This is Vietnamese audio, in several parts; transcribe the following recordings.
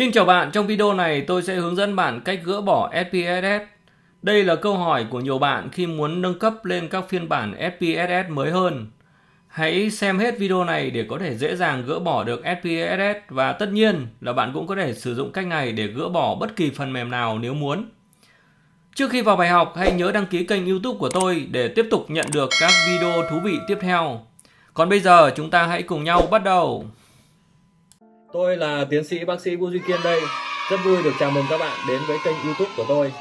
Xin chào bạn, trong video này tôi sẽ hướng dẫn bạn cách gỡ bỏ SPSS. Đây là câu hỏi của nhiều bạn khi muốn nâng cấp lên các phiên bản SPSS mới hơn. Hãy xem hết video này để có thể dễ dàng gỡ bỏ được SPSS và tất nhiên là bạn cũng có thể sử dụng cách này để gỡ bỏ bất kỳ phần mềm nào nếu muốn. Trước khi vào bài học, hãy nhớ đăng ký kênh youtube của tôi để tiếp tục nhận được các video thú vị tiếp theo. Còn bây giờ chúng ta hãy cùng nhau bắt đầu. Tôi là tiến sĩ bác sĩ Vũ Duy Kiên đây. Rất vui được chào mừng các bạn đến với kênh YouTube của tôi.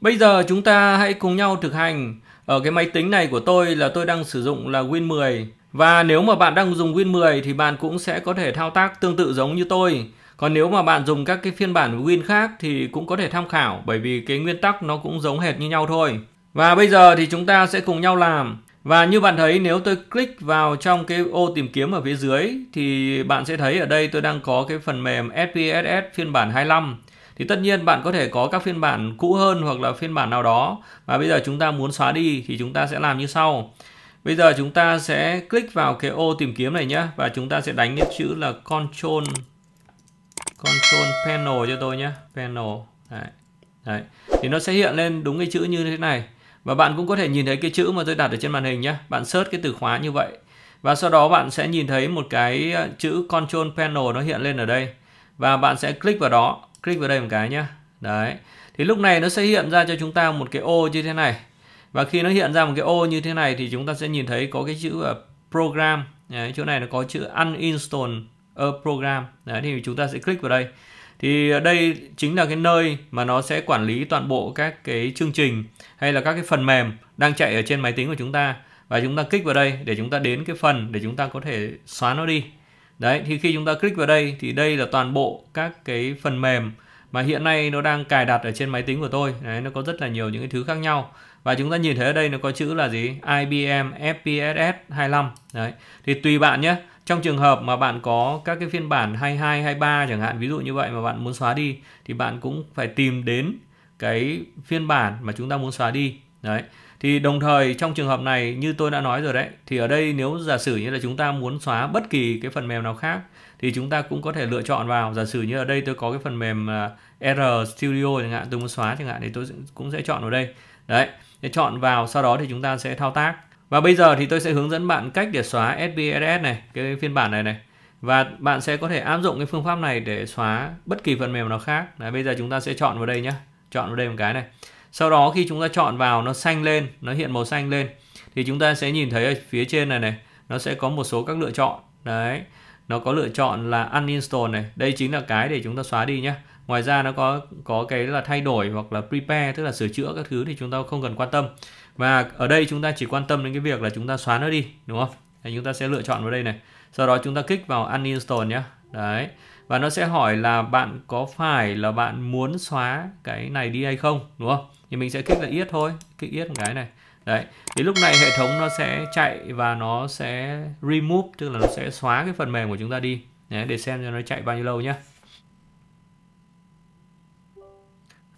Bây giờ chúng ta hãy cùng nhau thực hành. Ở cái máy tính này của tôi là tôi đang sử dụng là Win 10. Và nếu mà bạn đang dùng Win 10 thì bạn cũng sẽ có thể thao tác tương tự giống như tôi. Còn nếu mà bạn dùng các cái phiên bản Win khác thì cũng có thể tham khảo bởi vì cái nguyên tắc nó cũng giống hệt như nhau thôi. Và bây giờ thì chúng ta sẽ cùng nhau làm và như bạn thấy nếu tôi click vào trong cái ô tìm kiếm ở phía dưới thì bạn sẽ thấy ở đây tôi đang có cái phần mềm SPSS phiên bản 25. Thì tất nhiên bạn có thể có các phiên bản cũ hơn hoặc là phiên bản nào đó mà bây giờ chúng ta muốn xóa đi thì chúng ta sẽ làm như sau. Bây giờ chúng ta sẽ click vào cái ô tìm kiếm này nhé và chúng ta sẽ đánh cái chữ là control control panel cho tôi nhé, panel. Đấy. Đấy. Thì nó sẽ hiện lên đúng cái chữ như thế này và bạn cũng có thể nhìn thấy cái chữ mà tôi đặt ở trên màn hình nhé. Bạn search cái từ khóa như vậy. Và sau đó bạn sẽ nhìn thấy một cái ờ, chữ Control Panel nó hiện lên ở đây. Và bạn sẽ click vào đó. Click vào đây một cái nhé. Đấy. Thì lúc này nó sẽ hiện ra cho chúng ta một cái ô như thế này. Và khi nó hiện ra một cái ô như thế này thì chúng ta sẽ nhìn thấy có cái chữ ờ, Program. Đấy, chỗ này nó có chữ Uninstall a Program. Đấy, thì chúng ta sẽ click vào đây thì đây chính là cái nơi mà nó sẽ quản lý toàn bộ các cái chương trình hay là các cái phần mềm đang chạy ở trên máy tính của chúng ta và chúng ta kích vào đây để chúng ta đến cái phần để chúng ta có thể xóa nó đi đấy thì khi chúng ta click vào đây thì đây là toàn bộ các cái phần mềm mà hiện nay nó đang cài đặt ở trên máy tính của tôi đấy nó có rất là nhiều những cái thứ khác nhau và chúng ta nhìn thấy ở đây nó có chữ là gì IBM FPSS 25 đấy thì tùy bạn nhé trong trường hợp mà bạn có các cái phiên bản 22, 23 chẳng hạn ví dụ như vậy mà bạn muốn xóa đi thì bạn cũng phải tìm đến cái phiên bản mà chúng ta muốn xóa đi đấy thì đồng thời trong trường hợp này như tôi đã nói rồi đấy thì ở đây nếu giả sử như là chúng ta muốn xóa bất kỳ cái phần mềm nào khác thì chúng ta cũng có thể lựa chọn vào giả sử như ở đây tôi có cái phần mềm à, R Studio chẳng hạn tôi muốn xóa chẳng hạn thì tôi cũng sẽ chọn vào đây đấy để chọn vào sau đó thì chúng ta sẽ thao tác và bây giờ thì tôi sẽ hướng dẫn bạn cách để xóa SPSS này, cái phiên bản này này. Và bạn sẽ có thể áp dụng cái phương pháp này để xóa bất kỳ phần mềm nào khác. Đấy, bây giờ chúng ta sẽ chọn vào đây nhé. Chọn vào đây một cái này. Sau đó khi chúng ta chọn vào nó xanh lên, nó hiện màu xanh lên. Thì chúng ta sẽ nhìn thấy ở phía trên này này, nó sẽ có một số các lựa chọn. Đấy, nó có lựa chọn là uninstall này. Đây chính là cái để chúng ta xóa đi nhé ngoài ra nó có có cái là thay đổi hoặc là prepare tức là sửa chữa các thứ thì chúng ta không cần quan tâm và ở đây chúng ta chỉ quan tâm đến cái việc là chúng ta xóa nó đi đúng không thì chúng ta sẽ lựa chọn vào đây này sau đó chúng ta kích vào uninstall nhé đấy và nó sẽ hỏi là bạn có phải là bạn muốn xóa cái này đi hay không đúng không thì mình sẽ kích là yes thôi kích yes cái này đấy thì lúc này hệ thống nó sẽ chạy và nó sẽ remove tức là nó sẽ xóa cái phần mềm của chúng ta đi để xem cho nó chạy bao nhiêu lâu nhé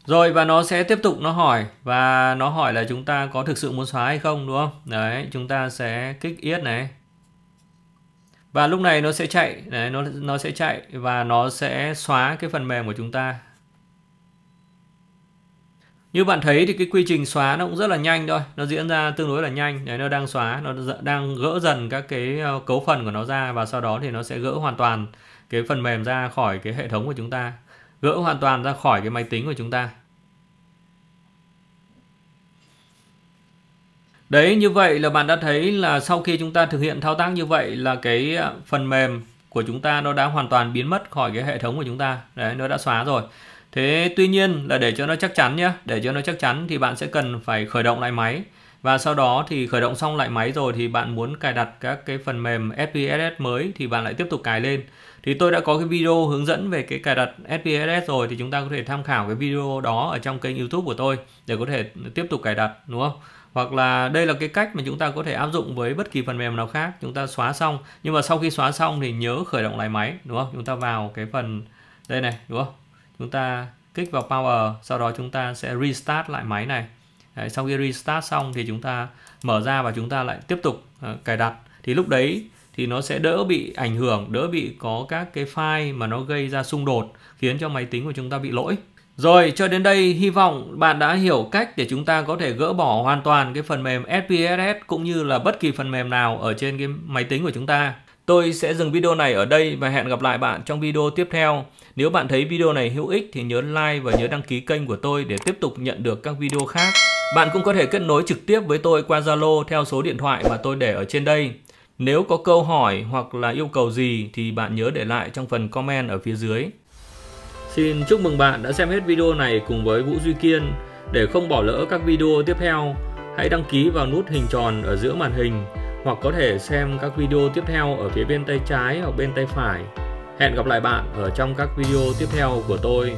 Rồi và nó sẽ tiếp tục nó hỏi và nó hỏi là chúng ta có thực sự muốn xóa hay không đúng không? Đấy, chúng ta sẽ kích yết này. Và lúc này nó sẽ chạy, đấy nó nó sẽ chạy và nó sẽ xóa cái phần mềm của chúng ta. Như bạn thấy thì cái quy trình xóa nó cũng rất là nhanh thôi, nó diễn ra tương đối là nhanh. Đấy nó đang xóa, nó đang gỡ dần các cái ờ, cấu phần của nó ra và sau đó thì nó sẽ gỡ hoàn toàn cái phần mềm ra khỏi cái hệ thống của chúng ta gỡ hoàn toàn ra khỏi cái máy tính của chúng ta Đấy như vậy là bạn đã thấy là sau khi chúng ta thực hiện thao tác như vậy là cái à, phần mềm của chúng ta nó đã hoàn toàn biến mất khỏi cái hệ thống của chúng ta. Đấy nó đã xóa rồi. Thế tuy nhiên là để cho nó chắc chắn nhé, để cho nó chắc chắn thì bạn sẽ cần phải khởi động lại máy và sau đó thì khởi động xong lại máy rồi thì bạn muốn cài đặt các cái phần mềm SPSS mới thì bạn lại tiếp tục cài lên thì tôi đã có cái video hướng dẫn về cái cài đặt SPSS rồi thì chúng ta có thể tham khảo cái video đó ở trong kênh YouTube của tôi để có thể tiếp tục cài đặt đúng không? Hoặc là đây là cái cách mà chúng ta có thể áp dụng với bất kỳ phần mềm nào khác. Chúng ta xóa xong nhưng mà sau khi xóa xong thì nhớ khởi động lại máy đúng không? Chúng ta vào cái phần đây này đúng không? Chúng ta kích vào power sau đó chúng ta sẽ restart lại máy này. Đấy, sau khi restart xong thì chúng ta mở ra và chúng ta lại tiếp tục uh, cài đặt thì lúc đấy thì nó sẽ đỡ bị ảnh hưởng, đỡ bị có các cái file mà nó gây ra xung đột khiến cho máy tính của chúng ta bị lỗi. Rồi cho đến đây hy vọng bạn đã hiểu cách để chúng ta có thể gỡ bỏ hoàn toàn cái phần mềm SPSS cũng như là bất kỳ phần mềm nào ở trên cái máy tính của chúng ta. Tôi sẽ dừng video này ở đây và hẹn gặp lại bạn trong video tiếp theo. Nếu bạn thấy video này hữu ích thì nhớ like và nhớ đăng ký kênh của tôi để tiếp tục nhận được các video khác. Bạn cũng có thể kết nối trực tiếp với tôi qua Zalo theo số điện thoại mà tôi để ở trên đây. Nếu có câu hỏi hoặc là yêu cầu gì thì bạn nhớ để lại trong phần comment ở phía dưới. Xin chúc mừng bạn đã xem hết video này cùng với Vũ Duy Kiên. Để không bỏ lỡ các video tiếp theo, hãy đăng ký vào nút hình tròn ở giữa màn hình hoặc có thể xem các video tiếp theo ở phía bên tay trái hoặc bên tay phải. Hẹn gặp lại bạn ở trong các video tiếp theo của tôi.